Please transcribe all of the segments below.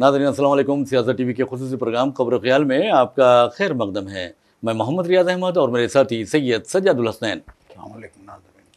नाजरीन असलम सियासत T V के खसूस प्रोग्राम खबर ख्याल में आपका खैर मकदम है मैं मोहम्मद रियाज अहमद और मेरे साथी सैयद सजादुल हसनैन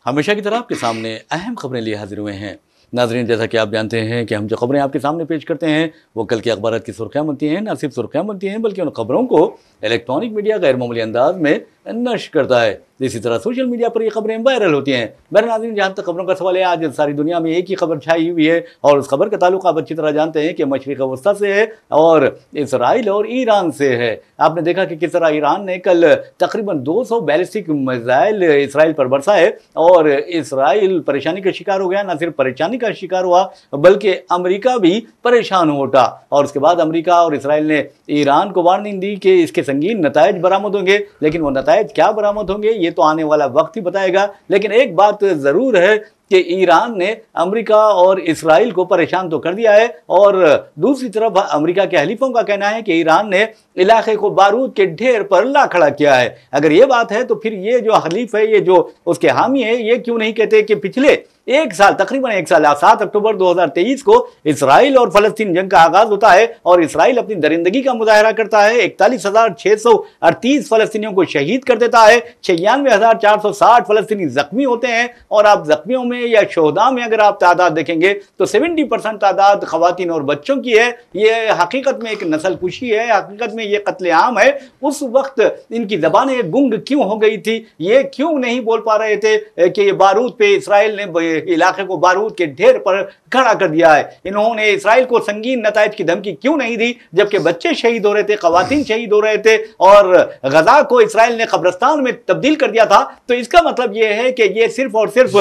हमेशा की तरह आपके सामने अहम खबरें लिए हाजिर हुए हैं नाजरीन जैसा कि आप जानते हैं कि हम जो खबरें आपके सामने पेश करते हैं वो कल के अखबार की सुर्खियाँ बनती हैं न सिर्फ सुर्खियाँ बनती हैं बल्कि उन खबरों को इलेक्ट्रॉनिक मीडिया गैर मामूली अंदाज में नश करता है इसी तरह सोशल मीडिया पर ये खबरें वायरल होती हैं बहर नाजीन जहाँ तक खबरों का सवाल है आज सारी दुनिया में एक ही खबर छाई हुई है और उस खबर का ताल्लुक आप अच्छी तरह जानते हैं कि मशरक वस्ता से है और इसराइल और ईरान से है आपने देखा कि किस तरह ईरान ने कल तकरीबन 200 बैलिस्टिक मिज़ाइल इसराइल पर बरसाए और इसराइल परेशानी का शिकार हो गया ना सिर्फ परेशानी का शिकार हुआ बल्कि अमरीका भी परेशान हो और उसके बाद अमरीका और इसराइल ने ईरान को वार्निंग दी कि इसके संगीन नतज बरामद होंगे लेकिन वो नतज क्या बरामद होंगे ये ये तो आने वाला वक्त ही बताएगा लेकिन एक बात तो ज़रूर है कि ईरान ने अमेरिका और इसराइल को परेशान तो कर दिया है और दूसरी तरफ अमेरिका के हलीफों का कहना है कि ईरान ने इलाके को बारूद के ढेर पर ला खड़ा किया है अगर ये बात है तो फिर ये जो हलीफ है ये जो उसके हामी है ये क्यों नहीं कहते कि पिछले एक साल तकरीबन एक साल सात अक्टूबर 2023 को इसराइल और फलस्तीन जंग का आगाज होता है और इसराइल अपनी दरिंदगी का मुजाहरा करता है इकतालीस हजार छह सौ अड़तीस फलस्तियों को शहीद कर देता है छियानवे हजार चार सौ साठ फलस्तनी जख्मी होते हैं और आप जख्मियों में या शहदा में अगर आप तादाद देखेंगे तो सेवेंटी परसेंट तादाद खातन और बच्चों की है ये हकीकत में एक नसल खुशी है हकीकत में ये कत्लेआम है उस वक्त इनकी जबान गुंग क्यों हो गई थी ये क्यों नहीं बोल पा रहे थे कि ये बारूद पे इसराइल ने इलाके को बारूद के ढेर पर खड़ा कर दिया है इन्होंने इसराइल को संगीन नतज की धमकी क्यों नहीं दी जबकि बच्चे शहीद हो रहे थे खातन शहीद हो रहे थे और गजा को इसराइल ने कब्रस्तान में तब्दील कर दिया था तो इसका मतलब यह है कि यह सिर्फ और सिर्फ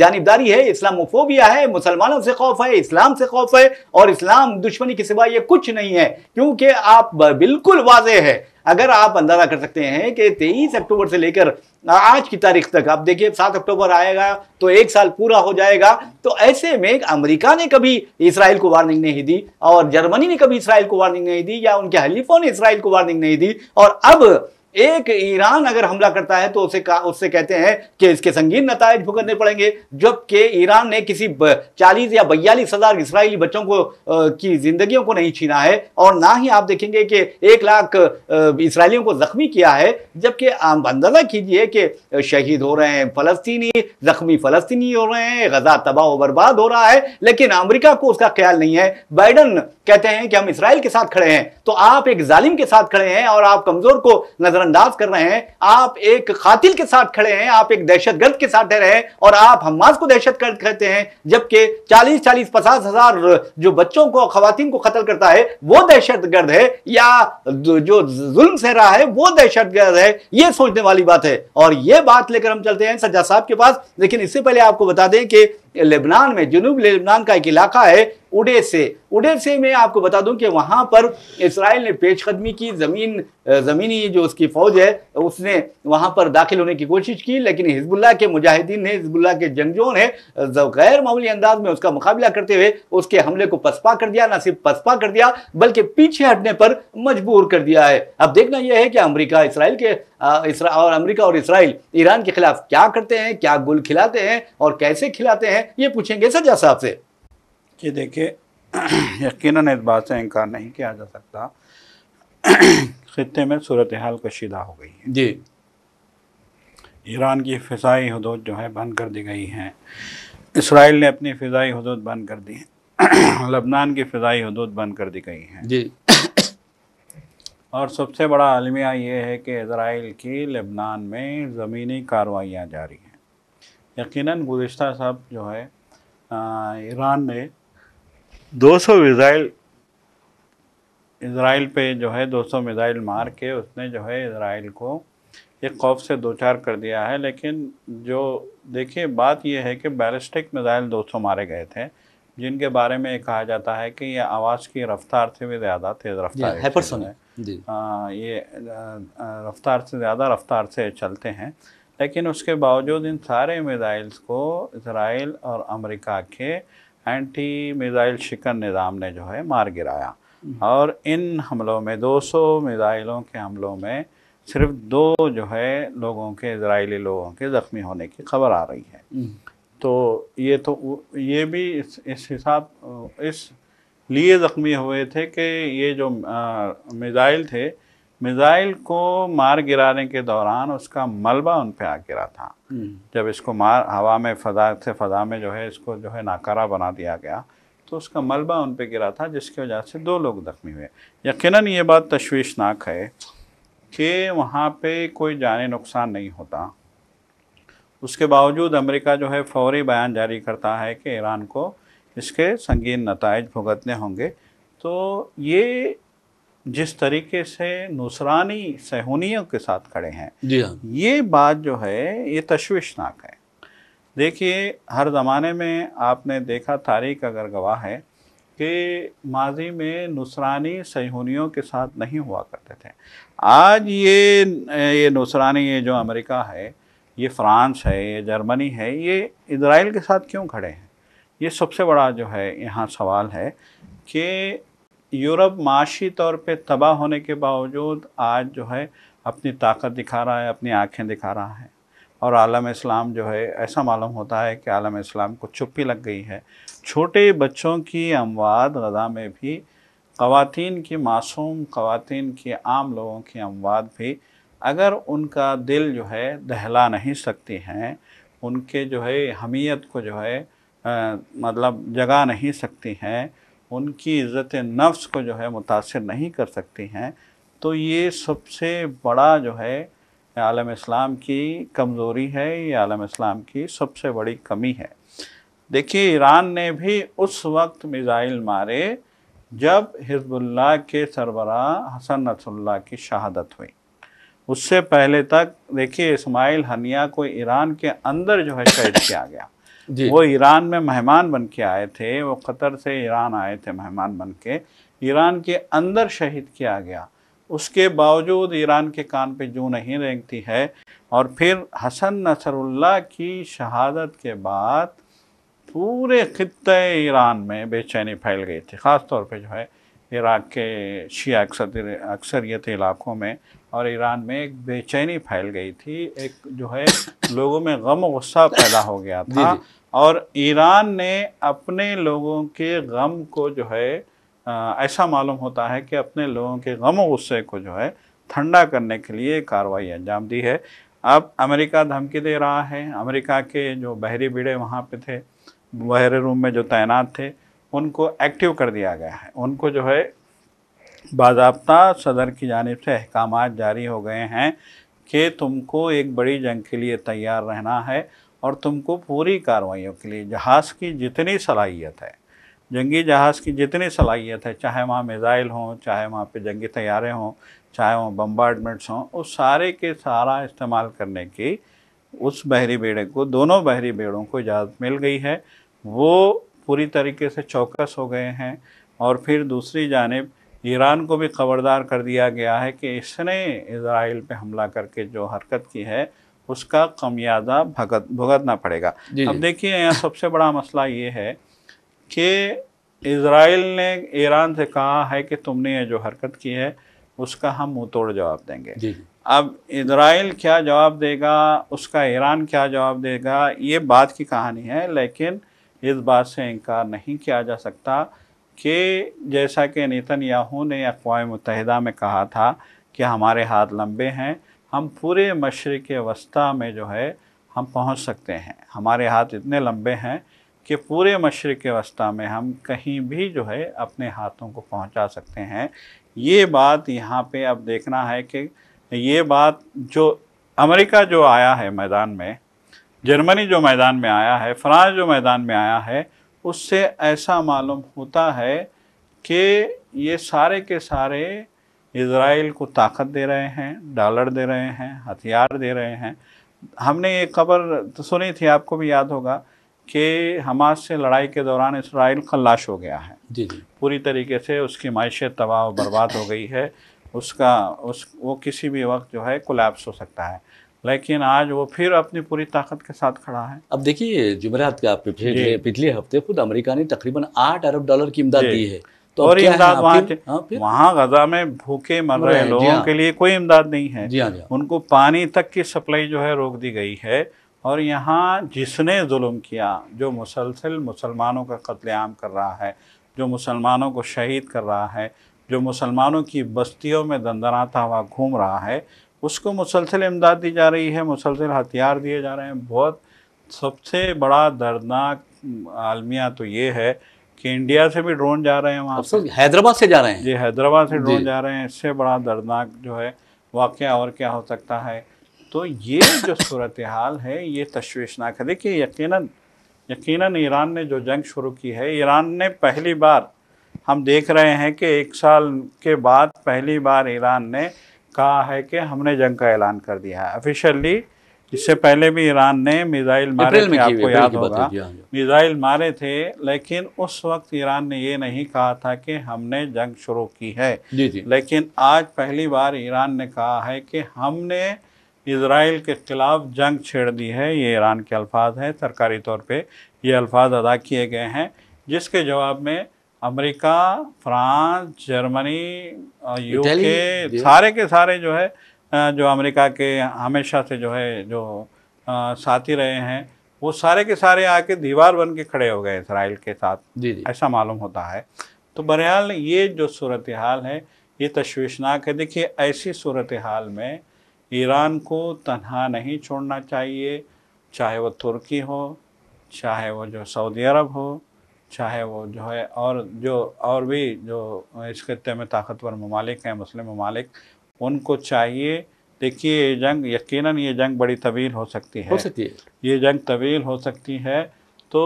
जानबदारी है इस्लामोफोबिया है मुसलमानों से खौफ है इस्लाम से खौफ है और इस्लाम दुश्मनी के सिवा यह कुछ नहीं है क्योंकि आप बिल्कुल वाजे है अगर आप अंदाजा कर सकते हैं कि तेईस अक्टूबर से लेकर आज की तारीख तक आप देखिए सात अक्टूबर आएगा तो एक साल पूरा हो जाएगा तो ऐसे में अमेरिका ने कभी इसराइल को वार्निंग नहीं दी और जर्मनी ने कभी इसराइल को वार्निंग नहीं दी या उनके हलीफों ने इसराइल को वार्निंग नहीं दी और अब एक ईरान अगर हमला करता है तो उसे उससे कहते हैं कि इसके संगीन नतज भुगतने पड़ेंगे जबकि ईरान ने किसी चालीस या बयालीस हजार इसराइली बच्चों को आ, की जिंदगियों को नहीं छीना है और ना ही आप देखेंगे कि एक लाख इसराइलियों को जख्मी किया है जबकि आप अंदाजा कीजिए कि शहीद हो रहे हैं फलस्तीनी जख्मी फलस्तीनी हो रहे हैं गजा तबाह बर्बाद हो रहा है लेकिन अमरीका को उसका ख्याल नहीं है बाइडन कहते हैं कि हम इसराइल के साथ खड़े हैं तो आप एक जालिम के साथ खड़े हैं और आप कमजोर को नजर नजरअंदाज कर रहे हैं आप एक कातिल के साथ खड़े हैं आप एक दहशतगर्द के साथ ठहरे हैं और आप हमास को दहशतगर्द कहते हैं जबकि चालीस चालीस पचास हजार जो बच्चों को खातन को कत्ल करता है वो दहशतगर्द है या जो जुल्म सह रहा है वो दहशतगर्द है ये सोचने वाली बात है और ये बात लेकर हम चलते हैं सज्जा साहब के पास लेकिन इससे पहले आपको बता दें कि लेबनान में जनूब लेबनान का एक इलाका है उडे से उडे से मैं आपको बता दूं कि वहाँ पर इसराइल ने पेशकदमी की ज़मीन ज़मीनी जो उसकी फ़ौज है उसने वहाँ पर दाखिल होने की कोशिश की लेकिन हिजबुल्ला के मुजाहिदीन ने हिजबुल्ला के जंगजों ने गैर मामूली अंदाज में उसका मुकाबला करते हुए उसके हमले को पसपा कर दिया न सिर्फ पसपा कर दिया बल्कि पीछे हटने पर मजबूर कर दिया है अब देखना यह है कि अमरीका इसराइल के और अमेरिका और इसराइल ईरान के खिलाफ क्या करते हैं क्या गुल खिलाते हैं और कैसे खिलाते हैं ये पूछेंगे सज्जा साहब से ये देखिए यकीन इस बात से इनकार नहीं किया जा सकता खत्े में सूरत हाल कशीदा हो गई है जी ईरान की फ़िज़ाई हदूद जो है बंद कर दी गई हैं इसराइल ने अपनी फ़िज़ाई हदूद बंद कर दी है लबनान की फ़िज़ाई हदूद बंद कर दी गई हैं जी और सबसे बड़ा अलमिया ये है कि इसराइल की लेबनान में ज़मीनी कार्रवाइयाँ जारी हैं यकीन गुज्त सब जो है ईरान ने 200 सौ मिज़ाइल इसराइल पर जो है 200 मिज़ाइल मार के उसने जो है इसराइल को एक खौफ से दो चार कर दिया है लेकिन जो देखिए बात यह है कि बैलिस्टिक मिज़ाइल 200 मारे गए थे जिनके बारे में कहा जाता है कि ये आवाज़ की रफ्तार से भी ज़्यादा तेज़ रफ्तार है ये रफ्तार से ज़्यादा रफ्तार से चलते हैं लेकिन उसके बावजूद इन सारे मिज़ाइल्स को इसराइल और अमेरिका के एंटी मिज़ाइल शिकन निज़ाम ने जो है मार गिराया हम्म। और इन हमलों में 200 मिज़ाइलों के हमलों में सिर्फ दो जो है लोगों के इसराइली लोगों के ज़ख्मी होने की खबर आ रही है हम्म। तो ये तो ये भी इस इस हिसाब इस लिए ज़ख्मी हुए थे कि ये जो मिज़ाइल थे मिज़ाइल को मार गिराने के दौरान उसका मलबा उन पर आ गिरा था हम्म। जब इसको मार हवा में फ़ा से फ़जा में जो है इसको जो है नाकारा बना दिया गया तो उसका मलबा उन पर गिरा था जिसकी वजह से दो लोग ज़ख्मी हुए यकीनन ये बात तश्वीशनाक है कि वहाँ पे कोई जान नुकसान नहीं होता उसके बावजूद अमेरिका जो है फौरी बयान जारी करता है कि ईरान को इसके संगीन नतज भुगतने होंगे तो ये जिस तरीके से नुसरानी सहूनियों के साथ खड़े हैं जी हाँ ये बात जो है ये तश्वीशनाक है देखिए हर ज़माने में आपने देखा तारीख अगर गवाह है कि माजी में नुसरानी सहूनियों के साथ नहीं हुआ करते थे आज ये ये नुसरानी ये जो अमेरिका है ये फ्रांस है ये जर्मनी है ये इसराइल के साथ क्यों खड़े हैं ये सबसे बड़ा जो है यहाँ सवाल है कि यूरोप माशी तौर पे तबाह होने के बावजूद आज जो है अपनी ताकत दिखा रहा है अपनी आँखें दिखा रहा है और आलम इस्लाम जो है ऐसा मालूम होता है कि आलम इस्लाम को चुप्पी लग गई है छोटे बच्चों की अमवाद गदा में भी खुवान की मासूम ख़वान की आम लोगों की अमवाद भी अगर उनका दिल जो है दहला नहीं सकती हैं उनके जो है हमीयत को जो है आ, मतलब जगा नहीं सकती हैं उनकी इज़्ज़त नफ्स को जो है मुतासर नहीं कर सकती हैं तो ये सबसे बड़ा जो है आलम इस्लाम की कमज़ोरी है ये आलम इस्लाम की सबसे बड़ी कमी है देखिए ईरान ने भी उस वक्त मिज़ाइल मारे जब हिजबुल्ला के सरबरा हसन नसल्ला की शहादत हुई उससे पहले तक देखिए इस्माइल हनिया को ईरान के अंदर जो है कैद किया गया वो ईरान में मेहमान बन के आए थे वो कतर से ईरान आए थे मेहमान बन के ईरान के अंदर शहीद किया गया उसके बावजूद ईरान के कान पे जू नहीं रेंगती है और फिर हसन नसरुल्ला की शहादत के बाद पूरे खत्े ईरान में बेचैनी फैल गई थी ख़ास तौर पे जो है इराक के शिया अक्सर अक्सरियत इलाकों में और ईरान में एक बेचैनी फैल गई थी एक जो है लोगों में गम गुस्सा पैदा हो गया था जी जी। और ईरान ने अपने लोगों के गम को जो है ऐसा मालूम होता है कि अपने लोगों के गम गुस्से को जो है ठंडा करने के लिए कार्रवाई अंजाम दी है अब अमेरिका धमकी दे रहा है अमेरिका के जो बहरी बीड़े वहाँ पे थे बहरे रूम में जो तैनात थे उनको एक्टिव कर दिया गया है उनको जो है बाबा सदर की जानब से अहकाम जारी हो गए हैं कि तुमको एक बड़ी जंग के लिए तैयार रहना है और तुमको पूरी कार्रवाइयों के लिए जहाज़ की जितनी सलाहियत है जंगी जहाज़ की जितनी सलाहियत है चाहे वहाँ मिज़ाइल हों चाहे वहाँ पे जंगी तैयारे हों चाहे वहाँ बम्बार्डमेंट्स हों उस सारे के सारा इस्तेमाल करने की उस बहरी बेड़े को दोनों बहरी बेड़ों को इजाज़त मिल गई है वो पूरी तरीके से चौकस हो गए हैं और फिर दूसरी जानब ईरान को भी खबरदार कर दिया गया है कि इसने इसराइल पे हमला करके जो हरकत की है उसका कमियादा भगत भुगतना पड़ेगा अब देखिए यहाँ सबसे बड़ा मसला ये है कि इसराइल ने ईरान से कहा है कि तुमने ये जो हरकत की है उसका हम मुँह तोड़ जवाब देंगे अब इसराइल क्या जवाब देगा उसका ईरान क्या जवाब देगा ये बात की कहानी है लेकिन इस बात से इनकार नहीं किया जा सकता कि जैसा कि नितन याहू ने अकवा मुतहदा में कहा था कि हमारे हाथ लंबे हैं हम पूरे मशरक़ वस्ता में जो है हम पहुंच सकते हैं हमारे हाथ इतने लंबे हैं कि पूरे मशरक़ वस्ता में हम कहीं भी जो है अपने हाथों को पहुंचा सकते हैं ये बात यहाँ पे अब देखना है कि ये बात जो अमेरिका जो आया है मैदान में जर्मनी जो मैदान में आया है फ्रांस जो मैदान में आया है उससे ऐसा मालूम होता है कि ये सारे के सारे इसराइल को ताकत दे रहे हैं डॉलर दे रहे हैं हथियार दे रहे हैं हमने ये खबर तो सुनी थी आपको भी याद होगा कि हमास से लड़ाई के दौरान इसराइल खलाश हो गया है जी जी पूरी तरीके से उसकी मायशत तबाह बर्बाद हो गई है उसका उस वो किसी भी वक्त जो है कोलैप्स हो सकता है लेकिन आज वो फिर अपनी पूरी ताकत के साथ खड़ा है अब देखिए जुमरात का पिछले हफ्ते खुद अमेरिका ने तकरीबन आठ अरब डॉलर की इमदाद दी है तो और इमदाद हाँ, वहाँ हाँ, वहाँ गजा में भूखे मर रहे लोगों हाँ। के लिए कोई इमदाद नहीं है जी जी उनको पानी तक की सप्लाई जो है रोक दी गई है और यहाँ जिसने जुल्म किया जो मुसलसल मुसलमानों का कत्लेआम कर रहा है जो मुसलमानों को शहीद कर रहा है जो मुसलमानों की बस्तियों में दंदनाता हुआ घूम रहा है उसको मुसलसल इमदाद दी जा रही है मुसलसल हथियार दिए जा रहे हैं बहुत सबसे बड़ा दर्दनाक आलमिया तो ये है कि इंडिया से भी ड्रोन जा रहे हैं वहाँ से हैदराबाद से जा रहे हैं जी हैदराबाद से ड्रोन जा रहे हैं इससे बड़ा दर्दनाक जो है वाक़ और क्या हो सकता है तो ये जो सूरत हाल है ये तशवीशनाक है देखिए यकीनन यकीनन ईरान ने जो जंग शुरू की है ईरान ने पहली बार हम देख रहे हैं कि एक साल के बाद पहली बार ईरान ने कहा है कि हमने जंग का ऐलान कर दिया है ऑफिशियली इससे पहले भी ईरान ने मिसाइल मारे थे आपको याद होगा हाँ, मिसाइल मारे थे लेकिन उस वक्त ईरान ने ये नहीं कहा था कि हमने जंग शुरू की है लेकिन आज पहली बार ईरान ने कहा है कि हमने इसराइल के ख़िलाफ़ जंग छेड़ दी है ये ईरान के अल्फाज हैं सरकारी तौर पे ये अल्फाज अदा किए गए हैं जिसके जवाब में अमेरिका फ्रांस जर्मनी यूके सारे के सारे जो है जो अमेरिका के हमेशा से जो है जो साथी रहे हैं वो सारे के सारे आके दीवार बन के खड़े हो गए इसराइल के साथ जी जी। ऐसा मालूम होता है तो बहरहाल ये जो सूरत हाल है ये तश्वीशनाक है देखिए ऐसी सूरत हाल में ईरान को तनहा नहीं छोड़ना चाहिए चाहे वो तुर्की हो चाहे वो जो सऊदी अरब हो चाहे वो जो है और जो और भी जो इस खत्े में ताकतवर ममालिक हैं मुस्लिम ममालिक उनको चाहिए देखिए ये जंग यकीनन ये जंग बड़ी तवील हो सकती है हो सकती है ये जंग तवील हो सकती है तो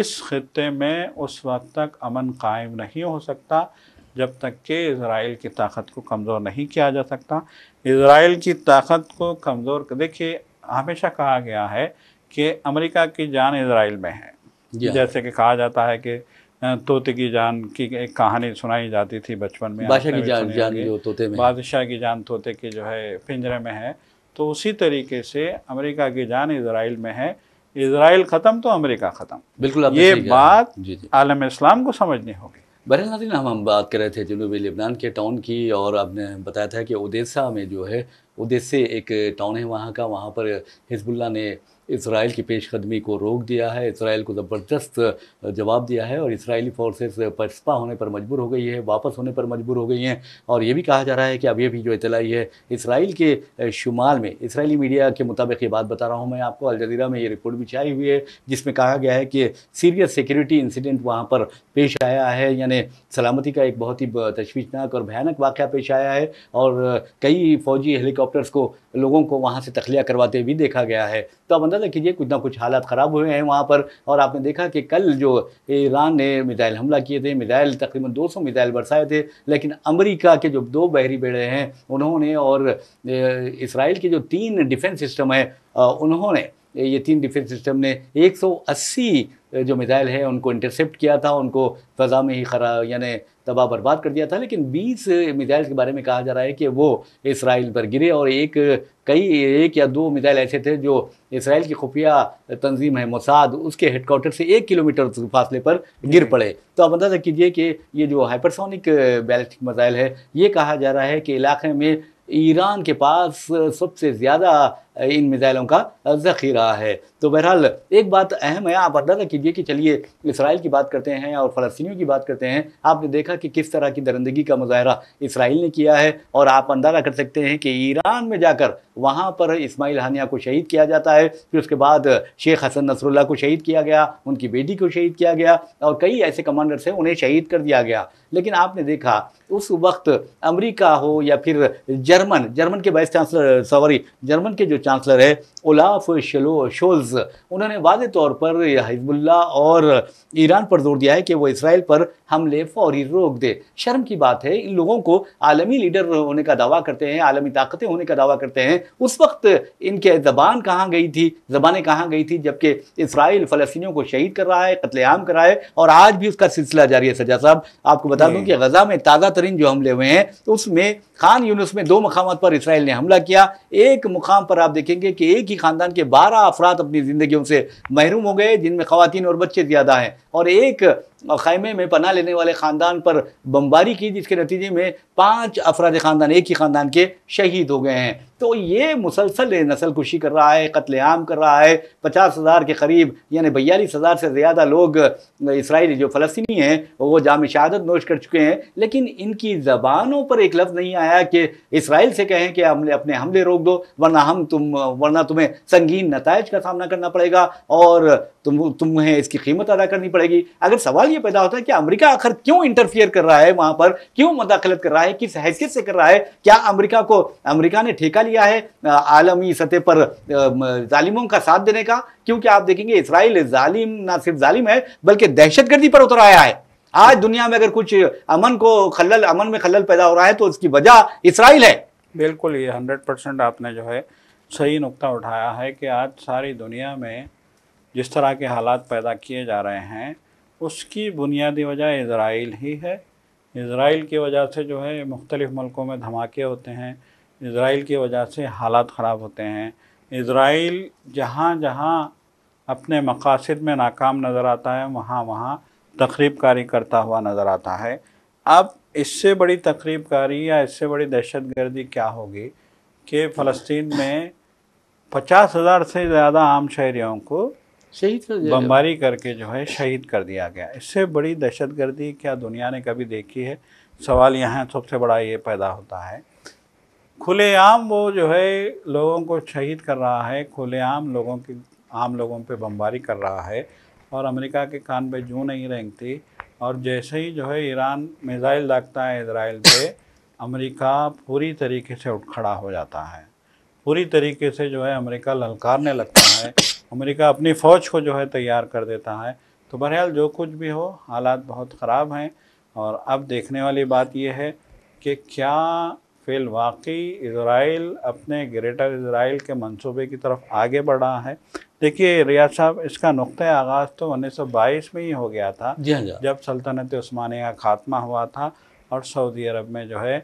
इस खत्े में उस वक्त तक अमन कायम नहीं हो सकता जब तक कि इसराइल की ताकत को कमज़ोर नहीं किया जा सकता इसराइल की ताकत को कमज़ोर देखिए हमेशा कहा गया है कि अमेरिका की जान इसराइल में है हाँ। जैसे कि कहा जाता है कि तोते की जान की एक कहानी सुनाई जाती थी बचपन में बादशाह की जान जान जो तोते में बादशाह की जान तोते के जो है पिंजरे में है तो उसी तरीके से अमेरिका की जान इसराइल में है इसराइल ख़त्म तो अमेरिका ख़त्म बिल्कुल ये बात आलम इस्लाम को समझनी होगी बरह नादिन हम हम बात कर रहे थे जनूबी लिबनान के टाउन की और आपने बताया था कि उदेसा में जो है उदेसे एक टाउन है वहाँ का वहाँ पर हिजबुल्ला ने इसराइल की पेशकदमी को रोक दिया है इसराइल को ज़बरदस्त जवाब दिया है और इसराइली फोर्सेस पसपा होने पर मजबूर हो गई है वापस होने पर मजबूर हो गई हैं और ये भी कहा जा रहा है कि अब ये भी जो इतलाई है इसराइल के शुमाल में इसराइली मीडिया के मुताबिक ये बात बता रहा हूँ मैं आपको अलज़ीरा में ये रिपोर्ट भी छाई हुई है जिसमें कहा गया है कि सीरियस सिक्योरिटी इंसिडेंट वहाँ पर पेश आया है यानी सलामती का एक बहुत ही तशवीशनाक और भयानक वाक़ पेश आया है और कई फौजी हेलीकॉप्टर्स को लोगों को वहाँ से तखलिया करवाते भी देखा गया है तो आप अंदाज़ा कीजिए कुछ ना कुछ हालात ख़राब हुए हैं वहाँ पर और आपने देखा कि कल जो ईरान ने मिज़ाइल हमला किए थे मिज़ाइल तकरीबन 200 सौ मिज़ाइल बरसाए थे लेकिन अमरीका के जो दो बहरी बेड़े हैं उन्होंने और इसराइल के जो तीन डिफेंस सिस्टम हैं उन्होंने ये तीन डिफेंस सिस्टम ने 180 जो मिसाइल है उनको इंटरसेप्ट किया था उनको फ़जा में ही खरा यानी तबाह बर्बाद कर दिया था लेकिन 20 मिसाइल के बारे में कहा जा रहा है कि वो इसराइल पर गिरे और एक कई एक या दो मिसाइल ऐसे थे जो इसराइल की खुफिया तंजीम है मोसाद उसके हेडकोार्टर से एक किलोमीटर फासले पर गिर पड़े तो आप अंदाज़ा कीजिए कि ये जो हाइपरसोनिक बैलिस्टिक मिसाइल है ये कहा जा रहा है कि इलाके में ईरान के पास सबसे ज़्यादा इन मिज़ाइलों का ज़ख़ीरा है तो बहरहाल एक बात अहम है आप अंदाज़ा कीजिए कि चलिए इसराइल की बात करते हैं और फ़लस्तियों की बात करते हैं आपने देखा कि किस तरह की दरंदगी का मुजाहरा इसराइल ने किया है और आप अंदाज़ा कर सकते हैं कि ईरान में जाकर वहाँ पर इसमाइल हानिया को शहीद किया जाता है फिर उसके बाद शेख हसन नसरुल्ला को शहीद किया गया उनकी बेटी को शहीद किया गया और कई ऐसे कमांडर्स हैं उन्हें शहीद कर दिया गया लेकिन आपने देखा उस वक्त अमरीका हो या फिर जर्मन जर्मन के वाइस चांसलर सॉरी जर्मन के जो चांसलर है ओलाफ शलो शोल्स उन्होंने वाज तौर पर हिजबुल्ला और ईरान पर जोर दिया है कि वो इसराइल पर हमले फौरी रोक दे शर्म की बात है इन लोगों को आलमी लीडर होने का दावा करते हैं आलमी ताकतें होने का दावा करते हैं उस वक्त इनके ज़बान कहाँ गई थी ज़बानें कहाँ गई थी जबकि इसराइल फ़लस्तियों को शहीद कर रहा है कतलेआम कर रहा है और आज भी उसका सिलसिला जारी है सजा साहब आपको बता दूँ कि गज़ा में ताज़ा तरीन जो हमले हुए हैं उसमें खान यूनिस में दो मकाम पर इसराइल ने हमला किया एक मुकाम पर आप देखेंगे कि एक ही खानदान के बारह अफराद अपनी ज़िंदगियों से महरूम हो गए जिनमें खातन और बच्चे ज़्यादा हैं और एक खैमे में पना लेने वाले ख़ानदान पर बमबारी की जिसके नतीजे में पाँच अफराद ख़ानदान एक ही ख़ानदान के शहीद हो गए हैं तो ये मुसलसल नसल कुशी कर रहा है कत्लेआम कर रहा है पचास हज़ार के करीब यानी बयालीस हज़ार से ज़्यादा लोग इसराइली जो फ़लस्तनी हैं वो जाम शहादत नोश कर चुके हैं लेकिन इनकी ज़बानों पर एक लफ्ज़ नहीं आया कि इसराइल से कहें कि हमले अपने हमले रोक दो वरना हम तुम वरना तुम्हें संगीन नतज का सामना करना पड़ेगा और तुम तुम्हें इसकी कीमत अदा करनी पड़ेगी अगर सवाल ये पैदा होता है कि अमेरिका आखिर क्यों इंटरफियर कर रहा है वहां पर क्यों मुदाखलत कर रहा है किस हैसियत से कर रहा है क्या अमेरिका को अमेरिका ने ठेका लिया है आलमी सतह पर जालिमों का साथ देने का क्योंकि आप देखेंगे इसराइल जालिम ना सिर्फ जालिम है बल्कि दहशतगर्दी पर उतर आया है आज दुनिया में अगर कुछ अमन को खलल अमन में खलल पैदा हो रहा है तो उसकी वजह इसराइल है बिल्कुल ये हंड्रेड परसेंट आपने जो है सही नुक्ता उठाया है कि आज सारी दुनिया में जिस तरह के हालात पैदा किए जा रहे हैं उसकी बुनियादी वजह इसराइल ही है इसराइल की वजह से जो है मुख्तलिफ़ मुल्कों में धमाके होते हैं इसराइल की वजह से हालात ख़राब होते हैं इसराइल जहाँ जहाँ अपने मकासद में नाकाम नज़र आता है वहाँ वहाँ तकरीब कारी करता हुआ नज़र आता है अब इससे बड़ी तकरीब कारी या इससे बड़ी दहशत गर्दी क्या होगी कि फ़लस्तीन में पचास हज़ार से ज़्यादा आम शहरीों को शहीद बमबारी करके जो है शहीद कर दिया गया इससे बड़ी दहशत गर्दी क्या दुनिया ने कभी देखी है सवाल यहाँ सबसे बड़ा ये पैदा होता है खुलेआम वो जो है लोगों को शहीद कर रहा है खुलेआम लोगों की आम लोगों पे बमबारी कर रहा है और अमेरिका के कान पे जू नहीं रेंगती और जैसे ही जो है ईरान मिज़ाइल दागता है इसराइल पे अमेरिका पूरी तरीके से उठ खड़ा हो जाता है पूरी तरीके से जो है अमेरिका ललकारने लगता है अमेरिका अपनी फ़ौज को जो है तैयार कर देता है तो बहरहाल जो कुछ भी हो हालात बहुत ख़राब हैं और अब देखने वाली बात यह है कि क्या फिल वाकई इसराइल अपने ग्रेटर इसराइल के मंसूबे की तरफ आगे बढ़ा है देखिए रियाज साहब इसका नुक़ आगाज़ तो 1922 में ही हो गया था हाँ जब सल्तनत स्मानी का खात्मा हुआ था और सऊदी अरब में जो है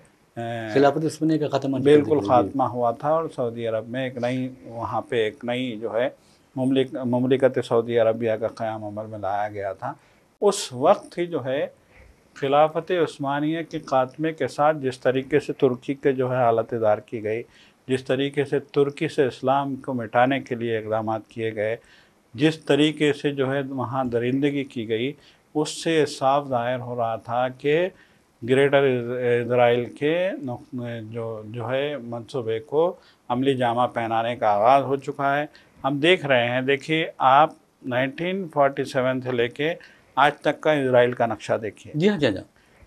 खिलाफत का खात्मा बिल्कुल खात्मा हुआ था और सऊदी अरब में एक नई वहाँ पे एक नई जो है ममलिकत सऊदी अरबिया का क़्याम अमल में लाया गया था उस वक्त ही जो है खिलाफत उस्मानिया के खात्मे के साथ जिस तरीके से तुर्की के जो है हालत दार की गई जिस तरीके से तुर्की से इस्लाम को मिटाने के लिए इकदाम किए गए जिस तरीके से जो है वहाँ दरिंदगी की गई उससे साफ जाहिर हो रहा था कि ग्रेटर इसराइल के जो जो है मनसूबे को अमली जामा पहनाने का आगाज़ हो चुका है हम देख रहे हैं देखिए आप 1947 से लेके आज तक का इसराइल का नक्शा देखिए जी हाँ जी हाँ, हाँ।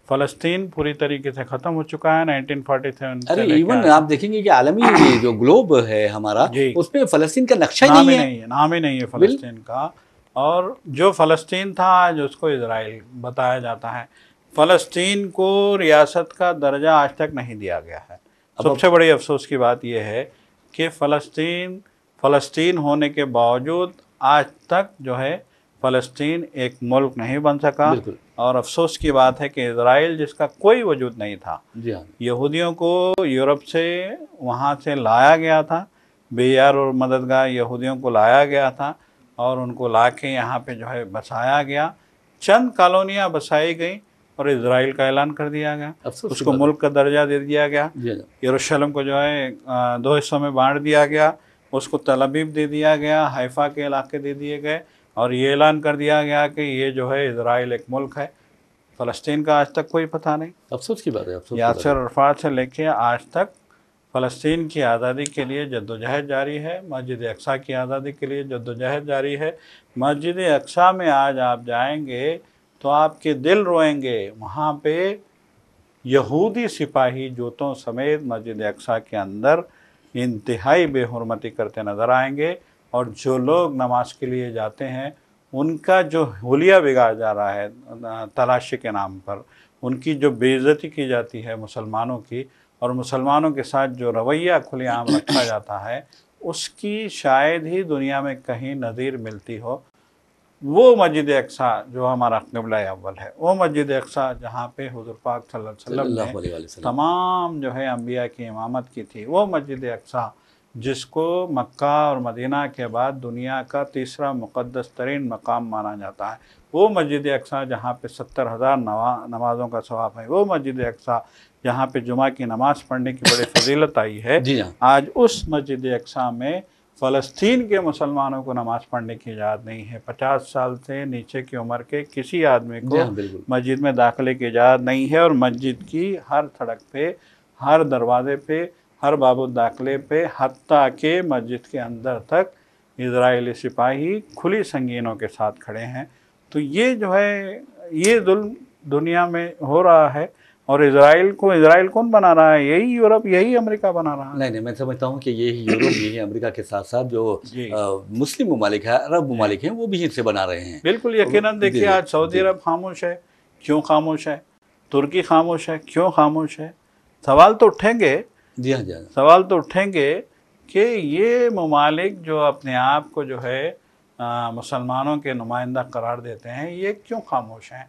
फलस्तीन पूरी तरीके से ख़त्म हो चुका है 1947 अरे इवन आप देखेंगे कि आलमी जो ग्लोब है हमारा उसमें फलस्तीन का नक्शा नाम नहीं, है। नहीं है नाम ही नहीं है फलस्तीन का और जो फलस्तीन था आज उसको इसराइल बताया जाता है फलस्तीन को रियासत का दर्जा आज तक नहीं दिया गया है सबसे बड़ी अफसोस की बात यह है कि फ़लस्तीन फ़लस्तीन होने के बावजूद आज तक जो है फ़लस्तीन एक मुल्क नहीं बन सका और अफसोस की बात है कि इसराइल जिसका कोई वजूद नहीं था हाँ। यहूदियों को यूरोप से वहाँ से लाया गया था बेयर और मददगार यहूदियों को लाया गया था और उनको ला के यहाँ पर जो है बसाया गया चंद कॉलोनियाँ बसाई गई और इसराइल का ऐलान कर दिया गया उसको मुल्क का दर्जा दे दिया गया हाँ। यरूशलेम को जो है दो हिस्सों में बांट दिया गया उसको तलबीब दे दिया गया हाइफ़ा के इलाके दे दिए गए और ये ऐलान कर दिया गया कि ये जो है इसराइल एक मुल्क है फ़लस्तीन का आज तक कोई पता नहीं अफसोस की बात है अफसोस यासर अरफात से लेके आज तक फ़लस्तीन की आज़ादी के लिए जद्दोजहद जारी है मस्जिद अक्सा की आज़ादी के लिए जद्दोजहद जारी है मस्जिद अक्सा में आज आप जाएंगे तो आपके दिल रोएंगे वहाँ पे यहूदी सिपाही जूतों समेत मस्जिद अक्सा के अंदर इंतहाई बेहरमती करते नज़र आएंगे और जो लोग नमाज के लिए जाते हैं उनका जो होलिया बिगाड़ जा रहा है तलाशी के नाम पर उनकी जो बेइज्जती की जाती है मुसलमानों की और मुसलमानों के साथ जो रवैया खुलेआम रखा जाता है उसकी शायद ही दुनिया में कहीं नज़ीर मिलती हो वो मस्जिद अक्सा जो हमारा कबला अव्वल है वो मस्जिद अक्सा जहाँ पे हजूर पाक तमाम जो है अम्बिया की इमामत की थी वो मस्जिद अक्सा जिसको मक्का और मदीना के बाद दुनिया का तीसरा मुक़दस तरीन मकाम माना जाता है वो मस्जिद अक्सा जहाँ पे सत्तर हज़ार नवा नमाज़ों का स्वाब है वो मस्जिद अक्सा जहाँ पे जुमा की नमाज़ पढ़ने की बड़ी फजीलत आई है हाँ। आज उस मस्जिद अक्सा में फ़लस्तीन के मुसलमानों को नमाज़ पढ़ने की इजाज़त नहीं है पचास साल से नीचे की उम्र के किसी आदमी को हाँ, मस्जिद में दाखिले की इजाज़त नहीं है और मस्जिद की हर सड़क पे हर दरवाज़े पे हर बाबू दाखिले पे हती के मस्जिद के अंदर तक इसराइली सिपाही खुली संगीनों के साथ खड़े हैं तो ये जो है ये जुल्म दुनिया में हो रहा है और इसराइल को इसराइल कौन बना रहा है यही यूरोप यही अमेरिका बना रहा है नहीं नहीं मैं समझता हूँ कि यही यूरोप यही अमेरिका के साथ साथ जो आ, मुस्लिम ममालिक है अरब ममालिक हैं वो भी इनसे बना रहे हैं बिल्कुल यकीन देखिए आज सऊदी अरब खामोश है क्यों खामोश है तुर्की खामोश है क्यों खामोश है सवाल तो उठेंगे जी हाँ जी हाँ। सवाल तो उठेंगे कि ये ममालिक जो अपने आप को जो है मुसलमानों के नुमाइंदा करार देते हैं ये क्यों खामोश हैं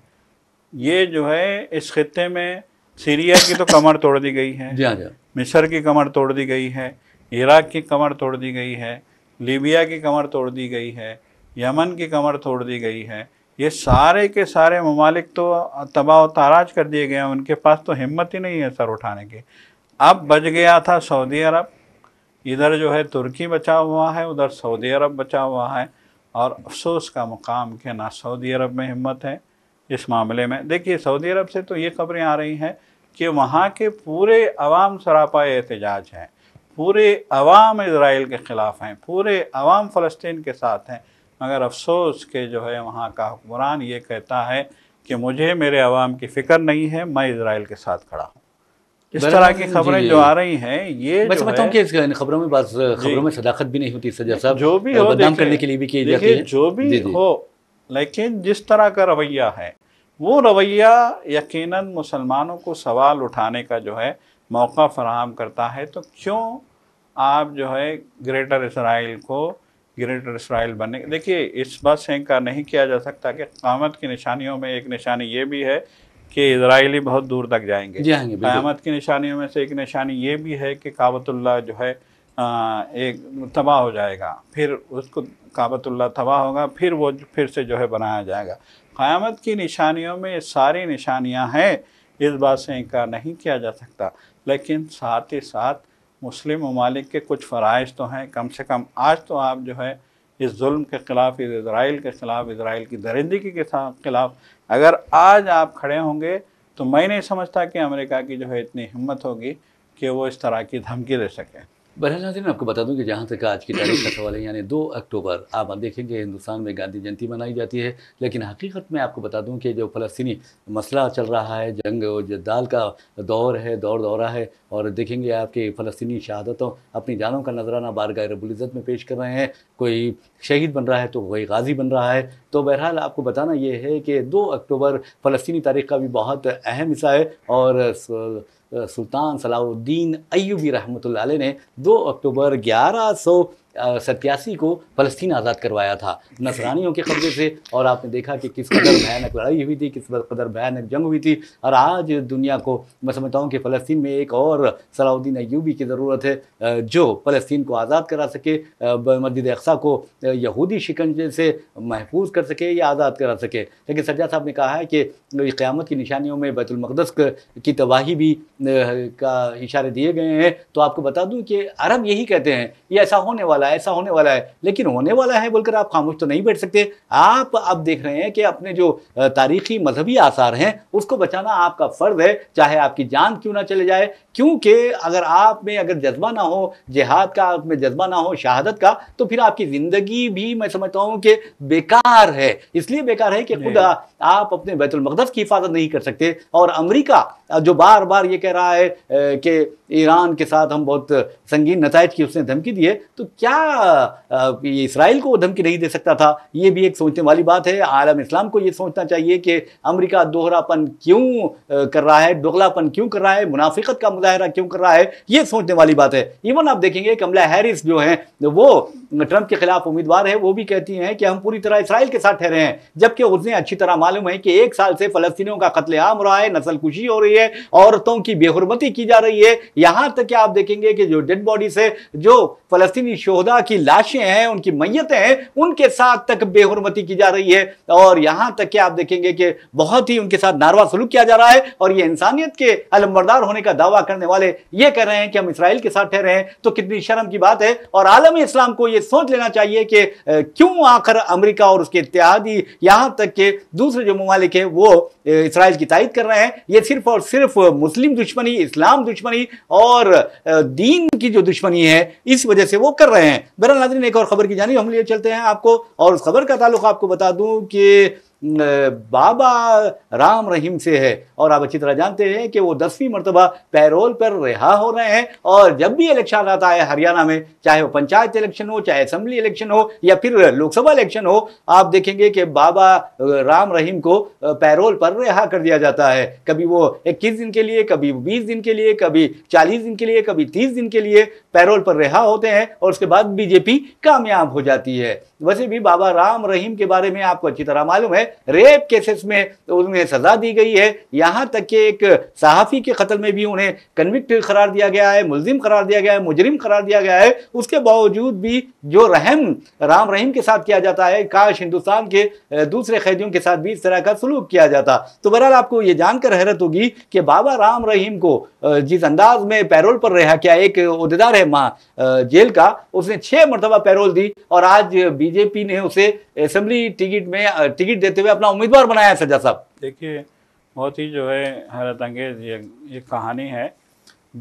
ये जो है इस खत्े में सीरिया की तो कमर तोड़ दी गई है जी हाँ, जी हाँ। मिस्र की कमर तोड़ दी गई है इराक की कमर तोड़ दी गई है लीबिया की कमर तोड़ दी गई है यमन की कमर तोड़ दी गई है ये सारे के सारे ममालिक तो तबाह ताराज कर दिए गए हैं उनके पास तो हिम्मत ही नहीं है सर उठाने की अब बच गया था सऊदी अरब इधर जो है तुर्की बचा हुआ है उधर सऊदी अरब बचा हुआ है और अफसोस का मुकाम के ना सऊदी अरब में हिम्मत है इस मामले में देखिए सऊदी अरब से तो ये खबरें आ रही हैं कि वहाँ के पूरे अवाम सरापा एहतजाज हैं पूरे अवाम इसराइल के ख़िलाफ़ हैं पूरे अवाम फ़लस्तीन के साथ हैं मगर अफसोस के जो है वहाँ का हुक्मरान ये कहता है कि मुझे मेरे अवाम की फ़िक्र नहीं है मैं इसराइल के साथ खड़ा हूँ इस तरह की खबरें जो आ रही हैं ये मैं समझता हूँ कि इस खबरों में बात खबरों में सदाकत भी नहीं होती सजा साहब जो भी हो करने के लिए भी जो भी हो लेकिन जिस तरह का रवैया है वो रवैया यकीनन मुसलमानों को सवाल उठाने का जो है मौका फराहम करता है तो क्यों आप जो है ग्रेटर इसराइल को ग्रेटर इसराइल बनने देखिए इस बात से इनकार नहीं किया जा सकता कि क़्यामत की निशानियों में एक निशानी ये भी है कि इसराइली बहुत दूर तक जाएंगे क़्यामत की निशानियों में से एक निशानी ये भी है कि काबतुल्ला जो है एक तबाह हो जाएगा फिर उसको काबतुल्ला तबाह होगा फिर वो फिर से जो है बनाया जाएगा क़्यामत की निशानियों में सारी निशानियाँ हैं इस बात से इनकार नहीं किया जा सकता लेकिन साथ ही साथ मुस्लिम ममालिक के कुछ फराइज तो हैं कम से कम आज तो आप जो है इस जुल्म के ख़िलाफ़ इस इसराइल के ख़िलाफ़ इसराइल की दरिंदगी के ख़िलाफ़ अगर आज आप खड़े होंगे तो मैं नहीं समझता कि अमेरिका की जो है इतनी हिम्मत होगी कि वो इस तरह की धमकी दे सकें बहरहाल नाजरन आपको बता दूं कि जहां तक आज की तारीख का सवाल है यानी दो अक्टूबर आप देखेंगे हिंदुस्तान में गांधी जयंती मनाई जाती है लेकिन हकीकत में आपको बता दूं कि जो फ़लस्तनी मसला चल रहा है जंग जदाल का दौर है दौर दौरा है और देखेंगे आपके फ़लस्तनी शहादतों अपनी जानों का नजराना बारगाह रबुल्ज़त में पेश कर रहे हैं कोई शहीद बन रहा है तो कोई गाजी बन रहा है तो बहरहाल आपको बताना ये है कि दो अक्टूबर फ़लस्तनी तारीख का भी बहुत अहम हिस्सा है और सुल्तान सलाउद्दीन अयूबी रहमत ने 2 अक्टूबर ग्यारह सत्यासी को फलस्तीन आज़ाद करवाया था नसरानियों के कब्जे से और आपने देखा कि किस कदर भयानक लड़ाई हुई थी किस कदर भयानक जंग हुई थी और आज दुनिया को मैं समझता हूँ कि फ़लस्तीन में एक और सलाउद्दीन अयूबी की ज़रूरत है जो फ़लस्तीन को आज़ाद करा सके मस्जिद अक्सा को यहूदी शिकंजे से महफूज कर सके या आज़ाद करा सके लेकिन सरजा साहब ने कहा है कि क़्यामत की निशानियों में बैतुलमक़दस की तबाही भी का इशारे दिए गए हैं तो आपको बता दूँ कि अरब यही कहते हैं ये ऐसा होने वाला वाला है ऐसा होने वाला है लेकिन होने वाला है बोलकर आप खामोश तो नहीं बैठ सकते आप अब देख रहे हैं कि अपने जो तारीखी मजहबी आसार हैं उसको बचाना आपका फ़र्ज है चाहे आपकी जान क्यों ना चले जाए क्योंकि अगर आप में अगर जज्बा ना हो जिहाद का आप में जज्बा ना हो शहादत का तो फिर आपकी ज़िंदगी भी मैं समझता हूँ कि बेकार है इसलिए बेकार है कि खुद आप अपने बैतुलमकदस की हिफाजत नहीं कर सकते और अमरीका जो बार बार ये कह रहा है कि ईरान के साथ हम बहुत संगीन नतज की उसने धमकी दी है तो क्या इसराइल को धमकी नहीं दे सकता था ये भी एक सोचने वाली बात है आलम इस्लाम को ये सोचना चाहिए कि अमरीका दोहरापन क्यों कर रहा है दोगलापन क्यों कर रहा है मुनाफिकत का मुजाहरा क्यों कर रहा है ये सोचने वाली बात है इवन आप देखेंगे कमला हैरिस जो हैं वो ट्रंप के खिलाफ उम्मीदवार है वो भी कहती हैं कि हम पूरी तरह इसराइल के साथ ठहरे हैं जबकि उसने अच्छी तरह मालूम है कि एक साल से फलस्तियों का कत्लेआम रहा है नस्ल हो रही है रही है औरतों की बेहरमती की जा रही है यहां तक कि आप देखेंगे कि जो डेड बॉडीज है जो फलस्तीनी शोहदा की लाशें हैं उनकी मैयतें हैं उनके साथ तक बेहरमती की जा रही है और यहां तक कि आप देखेंगे कि बहुत ही उनके साथ नारवा सलूक किया जा रहा है और ये इंसानियत के अलमबरदार होने का दावा करने वाले ये कह रहे हैं कि हम इसराइल के साथ ठहरे हैं तो कितनी शर्म की बात है और आलम इस्लाम को यह सोच लेना चाहिए कि क्यों आखिर अमरीका और उसके इतिहादी यहां तक के दूसरे जो ममालिक है वो इसराइल की तायद कर रहे हैं ये सिर्फ और सिर्फ मुस्लिम दुश्मनी इस्लाम दुश्मनी और दीन की जो दुश्मनी है इस वजह से वो कर रहे हैं बहरहाल नाजरीन एक और खबर की जानी हम लिए चलते हैं आपको और उस खबर का ताल्लुक आपको बता दूं कि बाबा राम रहीम से है और आप अच्छी तरह जानते हैं कि वो दसवीं मरतबा पैरोल पर रिहा हो रहे हैं और जब भी इलेक्शन आता है हरियाणा में चाहे वो पंचायत इलेक्शन हो चाहे असम्बली इलेक्शन हो या फिर लोकसभा इलेक्शन हो आप देखेंगे कि बाबा राम रहीम को पैरोल पर रिहा कर दिया जाता है कभी वो इक्कीस दिन के लिए कभी बीस दिन के लिए कभी चालीस दिन के लिए कभी तीस दिन के लिए पैरोल पर रिहा होते हैं और उसके बाद बीजेपी कामयाब हो जाती है वैसे भी बाबा राम रहीम के बारे में आपको अच्छी तरह मालूम है रेप केसेस में तो उन्हें सजा दी गई है यहाँ तक कि एक सहाफ़ी के कत्ल में भी उन्हें कन्विक्ट करार दिया गया है मुलिम करार दिया गया है मुजरिम करार दिया गया है उसके बावजूद भी जो रहम राम रहीम के साथ किया जाता है काश हिंदुस्तान के दूसरे कैदियों के साथ भी इस तरह का सलूक किया जाता तो बहरहाल आपको ये जानकर हैरत होगी कि बाबा राम रहीम को जिस अंदाज में पैरोल पर रहा क्या एक उहदेदार है माँ जेल का उसने छः मरतबा पैरोल दी और आज बीजेपी ने उसे असेंबली टिकट में टिकट देते हुए अपना उम्मीदवार बनाया है सज्जा साहब देखिए बहुत ही जो है हैरत अंगेज ये ये कहानी है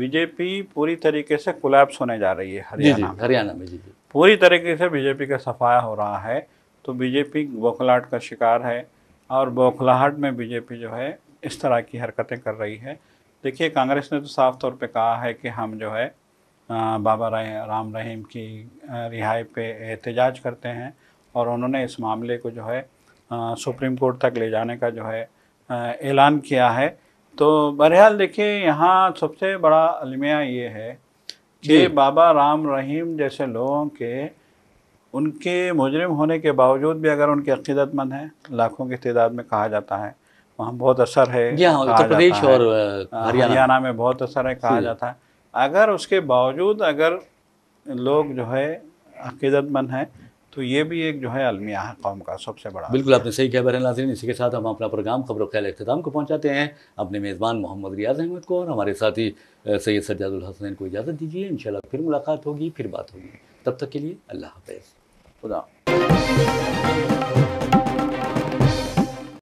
बीजेपी पूरी तरीके से कोलैप्स होने जा रही है हरियाणा हरियाणा में जी पूरी तरीके से बीजेपी का सफाया हो रहा है तो बीजेपी बौखलाहट का शिकार है और बौखलाहट में बीजेपी जो है इस तरह की हरकतें कर रही है देखिए कांग्रेस ने तो साफ तौर पे कहा है कि हम जो है बाबा राम रहीम की रिहाई पे एहतजाज करते हैं और उन्होंने इस मामले को जो है सुप्रीम कोर्ट तक ले जाने का जो है ऐलान किया है तो बहरहाल देखिए यहाँ सबसे बड़ा अलमिया ये है कि बाबा राम रहीम जैसे लोगों के उनके मुजरिम होने के बावजूद भी अगर उनके अकीदतमंद हैं लाखों की तादाद में कहा जाता है वहाँ बहुत असर है हाँ, उत्तर प्रदेश और हरियाणा में बहुत असर है कहा जाता है अगर उसके बावजूद अगर लोग जो है अकीदतमंद हैं तो ये भी एक जो है अलमिया है कौम का सबसे बड़ा बिल्कुल आपने सही कहा बहन नाजरीन इसी के साथ हम अपना प्रोग्राम खबर ख्याल अख्ताम को पहुँचाते हैं अपने मेज़बान मोहम्मद रियाज अहमद को और हमारे साथी सैयद सज्जादुल हसनैन को इजाज़त दीजिए इन फिर मुलाकात होगी फिर बात होगी तब तक के लिए अल्लाह हाफ खुदा